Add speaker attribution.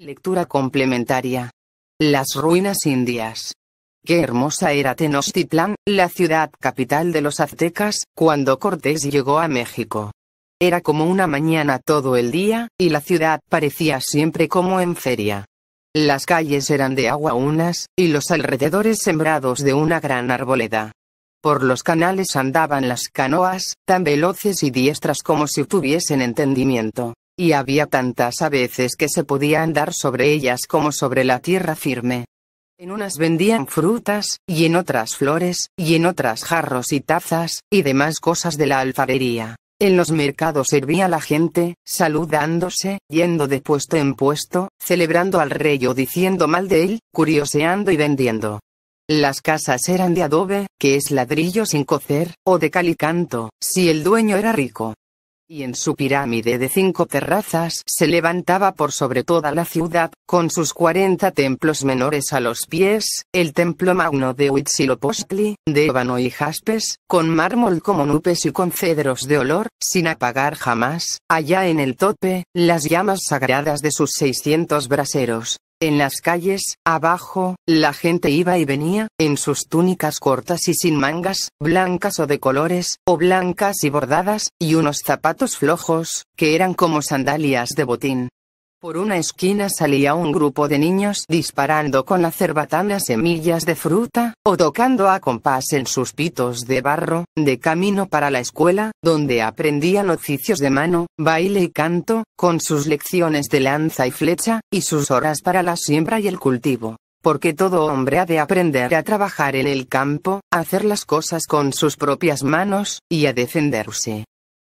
Speaker 1: Lectura complementaria. Las ruinas indias. Qué hermosa era Tenochtitlán, la ciudad capital de los aztecas, cuando Cortés llegó a México. Era como una mañana todo el día, y la ciudad parecía siempre como en feria. Las calles eran de agua unas, y los alrededores sembrados de una gran arboleda. Por los canales andaban las canoas, tan veloces y diestras como si tuviesen entendimiento y había tantas a veces que se podía andar sobre ellas como sobre la tierra firme. En unas vendían frutas, y en otras flores, y en otras jarros y tazas, y demás cosas de la alfarería. En los mercados servía la gente, saludándose, yendo de puesto en puesto, celebrando al rey o diciendo mal de él, curioseando y vendiendo. Las casas eran de adobe, que es ladrillo sin cocer, o de calicanto, si el dueño era rico y en su pirámide de cinco terrazas se levantaba por sobre toda la ciudad, con sus cuarenta templos menores a los pies, el templo magno de Huitzilopochtli, de ébano y jaspes, con mármol como nupes y con cedros de olor, sin apagar jamás, allá en el tope, las llamas sagradas de sus seiscientos braseros, en las calles, abajo, la gente iba y venía, en sus túnicas cortas y sin mangas, blancas o de colores, o blancas y bordadas, y unos zapatos flojos, que eran como sandalias de botín. Por una esquina salía un grupo de niños disparando con la cerbatana semillas de fruta, o tocando a compás en sus pitos de barro, de camino para la escuela, donde aprendían oficios de mano, baile y canto, con sus lecciones de lanza y flecha, y sus horas para la siembra y el cultivo porque todo hombre ha de aprender a trabajar en el campo, a hacer las cosas con sus propias manos, y a defenderse.